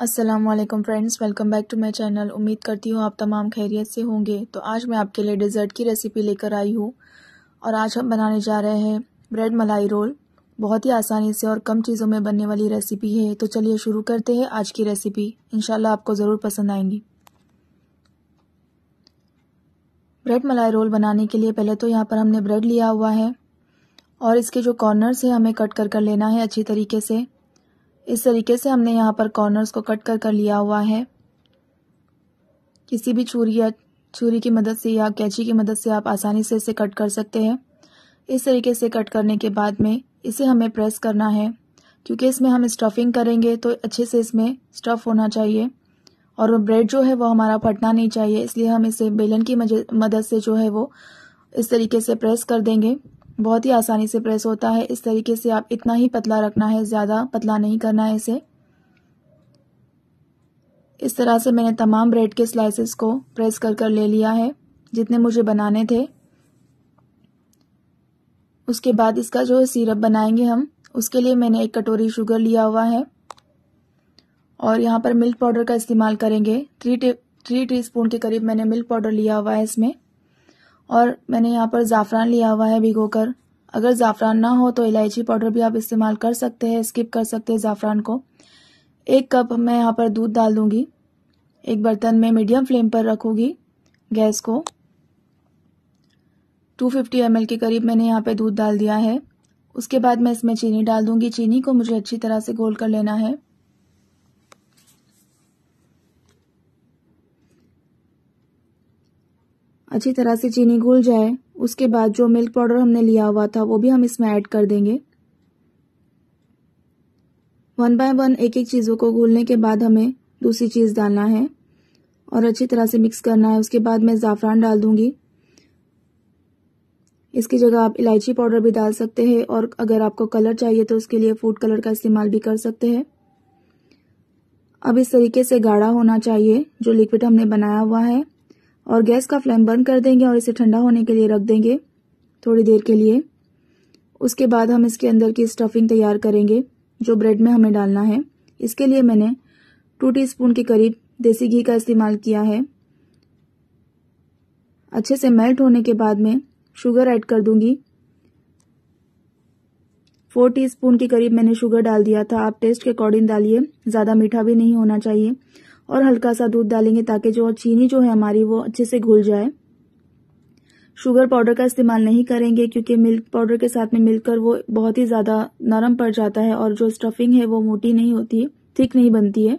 Aslam friends welcome back to my channel उम्मीद करती हूँ आप तमाम खैरियत से होंगे तो आज मैं आपके लिए डिज़र्ट की रेसिपी लेकर आई हूँ और आज हम बनाने जा रहे हैं ब्रेड मलाई रोल बहुत ही आसानी से और कम चीज़ों में बनने वाली रेसिपी है तो चलिए शुरू करते हैं आज की रेसिपी इन आपको ज़रूर पसंद आएंगी ब्रेड मलाई रोल बनाने के लिए पहले तो यहाँ पर हमने ब्रेड लिया हुआ है और इसके जो कॉर्नर्स हैं हमें कट कर कर लेना है अच्छी तरीके से इस तरीके से हमने यहाँ पर कॉर्नर्स को कट कर कर लिया हुआ है किसी भी छुरी या छुरी की मदद से या कैची की मदद से आप आसानी से इसे कट कर सकते हैं इस तरीके से कट करने के बाद में इसे हमें प्रेस करना है क्योंकि इसमें हम स्टफिंग करेंगे तो अच्छे से इसमें स्टफ़ होना चाहिए और ब्रेड जो है वो हमारा फटना नहीं चाहिए इसलिए हम इसे बेलन की मदद से जो है वो इस तरीके से प्रेस कर देंगे बहुत ही आसानी से प्रेस होता है इस तरीके से आप इतना ही पतला रखना है ज़्यादा पतला नहीं करना है इसे इस तरह से मैंने तमाम ब्रेड के स्लाइसेस को प्रेस कर कर ले लिया है जितने मुझे बनाने थे उसके बाद इसका जो सिरप बनाएंगे हम उसके लिए मैंने एक कटोरी शुगर लिया हुआ है और यहाँ पर मिल्क पाउडर का इस्तेमाल करेंगे थ्री थ्री टी स्पून के करीब मैंने मिल्क पाउडर लिया हुआ है इसमें और मैंने यहाँ पर ज़ाफ़रान लिया हुआ है भिगो कर अगर ज़ाफ़रान ना हो तो इलायची पाउडर भी आप इस्तेमाल कर सकते हैं स्किप कर सकते हैं ज़ाफ़रान को एक कप मैं यहाँ पर दूध डाल दूँगी एक बर्तन में मीडियम फ्लेम पर रखूँगी गैस को 250 फिफ्टी के करीब मैंने यहाँ पे दूध डाल दिया है उसके बाद मैं इसमें चीनी डाल दूँगी चीनी को मुझे अच्छी तरह से घोल कर लेना है अच्छी तरह से चीनी घुल जाए उसके बाद जो मिल्क पाउडर हमने लिया हुआ था वो भी हम इसमें ऐड कर देंगे वन बाय वन एक एक चीज़ों को घुलने के बाद हमें दूसरी चीज़ डालना है और अच्छी तरह से मिक्स करना है उसके बाद मैं ज़ाफ़रान डाल दूंगी इसकी जगह आप इलायची पाउडर भी डाल सकते हैं और अगर आपको कलर चाहिए तो उसके लिए फूड कलर का इस्तेमाल भी कर सकते हैं अब इस तरीके से गाढ़ा होना चाहिए जो लिक्विड हमने बनाया हुआ है और गैस का फ्लेम बंद कर देंगे और इसे ठंडा होने के लिए रख देंगे थोड़ी देर के लिए उसके बाद हम इसके अंदर की स्टफिंग तैयार करेंगे जो ब्रेड में हमें डालना है इसके लिए मैंने टू स्पून के करीब देसी घी का इस्तेमाल किया है अच्छे से मेल्ट होने के बाद में शुगर ऐड कर दूंगी फोर टीस्पून के करीब मैंने शुगर डाल दिया था आप टेस्ट के अकॉर्डिंग डालिए ज़्यादा मीठा भी नहीं होना चाहिए और हल्का सा दूध डालेंगे ताकि जो चीनी जो है हमारी वो अच्छे से घुल जाए शुगर पाउडर का इस्तेमाल नहीं करेंगे क्योंकि मिल्क पाउडर के साथ में मिलकर वो बहुत ही ज़्यादा नरम पड़ जाता है और जो स्टफिंग है वो मोटी नहीं होती थिक नहीं बनती है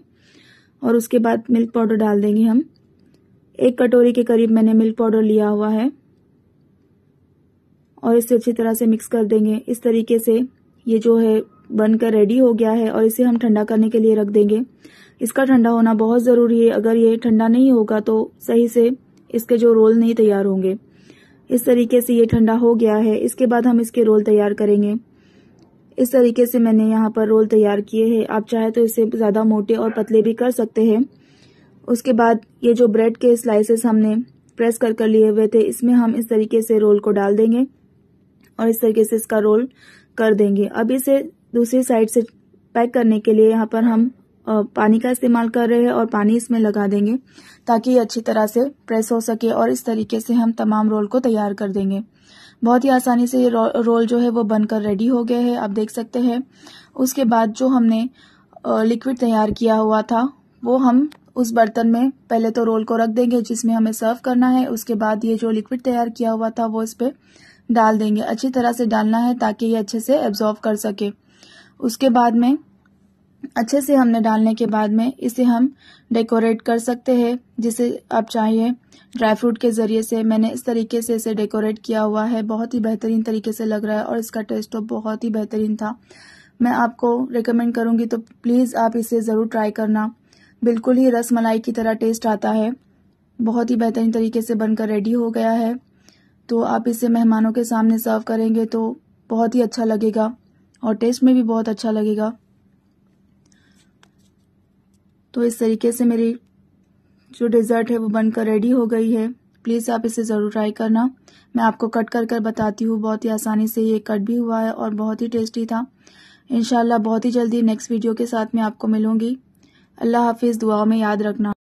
और उसके बाद मिल्क पाउडर डाल देंगे हम एक कटोरी के करीब मैंने मिल्क पाउडर लिया हुआ है और इसे अच्छी तरह से मिक्स कर देंगे इस तरीके से ये जो है बनकर रेडी हो गया है और इसे हम ठंडा करने के लिए रख देंगे इसका ठंडा होना बहुत ज़रूरी है अगर ये ठंडा नहीं होगा तो सही से इसके जो रोल नहीं तैयार होंगे इस तरीके से ये ठंडा हो गया है इसके बाद हम इसके रोल तैयार करेंगे इस तरीके से मैंने यहाँ पर रोल तैयार किए हैं आप चाहे तो इसे ज़्यादा मोटे और पतले भी कर सकते हैं उसके बाद ये जो ब्रेड के स्लाइसेस हमने प्रेस कर कर लिए हुए थे इसमें हम इस तरीके से रोल को डाल देंगे और इस तरीके से इसका रोल कर देंगे अब इसे दूसरी साइड से पैक करने के लिए यहाँ पर हम पानी का इस्तेमाल कर रहे हैं और पानी इसमें लगा देंगे ताकि ये अच्छी तरह से प्रेस हो सके और इस तरीके से हम तमाम रोल को तैयार कर देंगे बहुत ही आसानी से ये रो, रोल जो है वो बनकर रेडी हो गए हैं आप देख सकते हैं उसके बाद जो हमने लिक्विड तैयार किया हुआ था वो हम उस बर्तन में पहले तो रोल को रख देंगे जिसमें हमें सर्व करना है उसके बाद ये जो लिक्विड तैयार किया हुआ था वो इस पर डाल देंगे अच्छी तरह से डालना है ताकि ये अच्छे से एब्जॉर्व कर सके उसके बाद में अच्छे से हमने डालने के बाद में इसे हम डेकोरेट कर सकते हैं जिसे आप चाहिए ड्राई फ्रूट के ज़रिए से मैंने इस तरीके से इसे डेकोरेट किया हुआ है बहुत ही बेहतरीन तरीके से लग रहा है और इसका टेस्ट तो बहुत ही बेहतरीन था मैं आपको रिकमेंड करूँगी तो प्लीज़ आप इसे ज़रूर ट्राई करना बिल्कुल ही रस मलाई की तरह टेस्ट आता है बहुत ही बेहतरीन तरीके से बनकर रेडी हो गया है तो आप इसे मेहमानों के सामने सर्व करेंगे तो बहुत ही अच्छा लगेगा और टेस्ट में भी बहुत अच्छा लगेगा तो इस तरीके से मेरी जो डिज़र्ट है वो बनकर रेडी हो गई है प्लीज़ आप इसे ज़रूर ट्राई करना मैं आपको कट कर कर बताती हूँ बहुत ही आसानी से ये कट भी हुआ है और बहुत ही टेस्टी था इनशाला बहुत ही जल्दी नेक्स्ट वीडियो के साथ मैं आपको मिलूँगी अल्लाह हाफिज़ दुआ में याद रखना